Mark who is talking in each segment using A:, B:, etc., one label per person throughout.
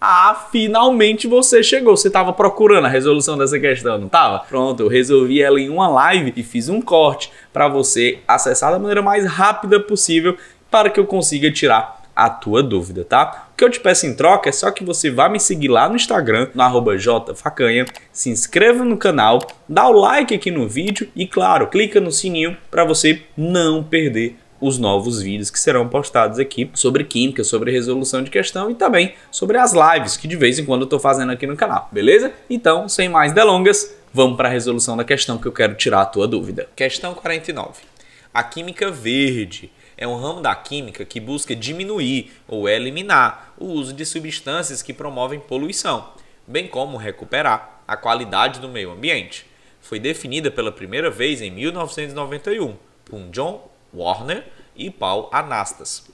A: Ah, finalmente você chegou. Você estava procurando a resolução dessa questão, não estava? Pronto, eu resolvi ela em uma live e fiz um corte para você acessar da maneira mais rápida possível para que eu consiga tirar a tua dúvida, tá? O que eu te peço em troca é só que você vá me seguir lá no Instagram, no arroba jfacanha, se inscreva no canal, dá o like aqui no vídeo e, claro, clica no sininho para você não perder os novos vídeos que serão postados aqui sobre química, sobre resolução de questão e também sobre as lives que de vez em quando eu estou fazendo aqui no canal, beleza? Então, sem mais delongas, vamos para a resolução da questão que eu quero tirar a tua dúvida. Questão 49. A química verde é um ramo da química que busca diminuir ou eliminar o uso de substâncias que promovem poluição, bem como recuperar a qualidade do meio ambiente. Foi definida pela primeira vez em 1991 por John Warner e Paul Anastas,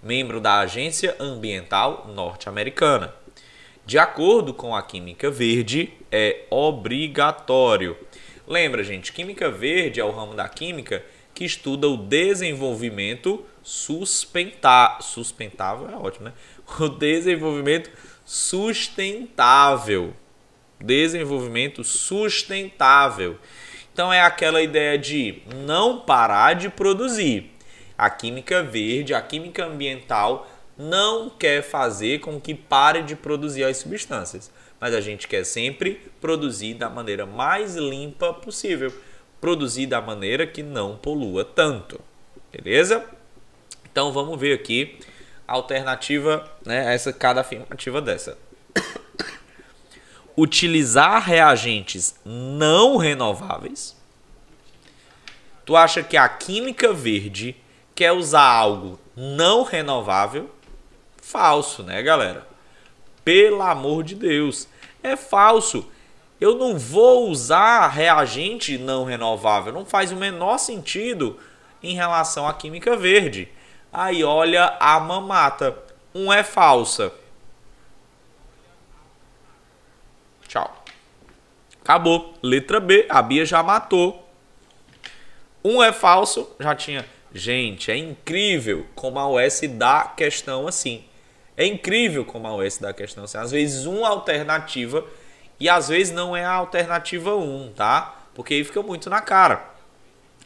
A: membro da Agência Ambiental Norte-Americana. De acordo com a Química Verde, é obrigatório. Lembra, gente, Química Verde é o ramo da química que estuda o desenvolvimento sustentável. sustentável, é ótimo, né? O desenvolvimento sustentável. Desenvolvimento sustentável. Então é aquela ideia de não parar de produzir. A química verde, a química ambiental não quer fazer com que pare de produzir as substâncias, mas a gente quer sempre produzir da maneira mais limpa possível, produzir da maneira que não polua tanto. Beleza? Então vamos ver aqui a alternativa, né, essa cada afirmativa dessa utilizar reagentes não renováveis. Tu acha que a química verde quer usar algo não renovável? Falso, né, galera? Pelo amor de Deus, é falso. Eu não vou usar reagente não renovável, não faz o menor sentido em relação à química verde. Aí olha a mamata, um é falsa Acabou. Letra B, a Bia já matou. Um é falso, já tinha. Gente, é incrível como a US dá questão assim. É incrível como a US dá questão assim. Às vezes uma alternativa e às vezes não é a alternativa 1, tá? Porque aí fica muito na cara.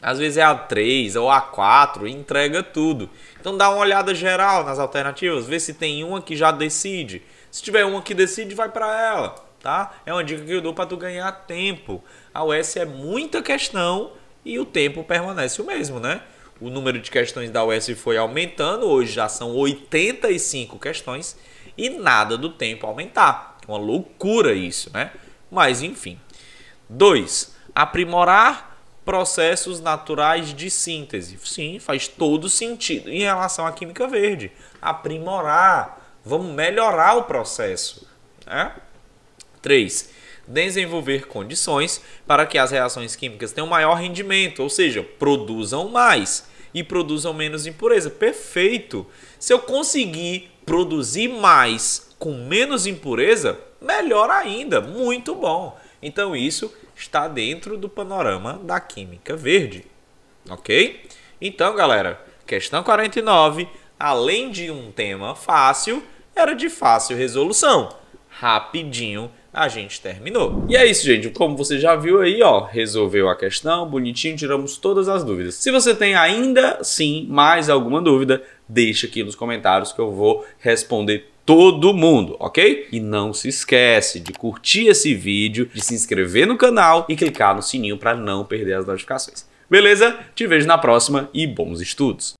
A: Às vezes é a 3 ou a 4 e entrega tudo. Então dá uma olhada geral nas alternativas, vê se tem uma que já decide. Se tiver uma que decide, vai para ela tá? É uma dica que eu dou para tu ganhar tempo. A OS é muita questão e o tempo permanece o mesmo, né? O número de questões da OS foi aumentando, hoje já são 85 questões e nada do tempo aumentar. Uma loucura isso, né? Mas enfim. 2. Aprimorar processos naturais de síntese. Sim, faz todo sentido em relação à química verde. Aprimorar, vamos melhorar o processo, né? 3. Desenvolver condições para que as reações químicas tenham maior rendimento, ou seja, produzam mais e produzam menos impureza. Perfeito! Se eu conseguir produzir mais com menos impureza, melhor ainda, muito bom. Então isso está dentro do panorama da química verde. OK? Então, galera, questão 49, além de um tema fácil, era de fácil resolução. Rapidinho a gente terminou. E é isso, gente. Como você já viu aí, ó, resolveu a questão, bonitinho, tiramos todas as dúvidas. Se você tem ainda, sim, mais alguma dúvida, deixa aqui nos comentários que eu vou responder todo mundo, ok? E não se esquece de curtir esse vídeo, de se inscrever no canal e clicar no sininho para não perder as notificações. Beleza? Te vejo na próxima e bons estudos!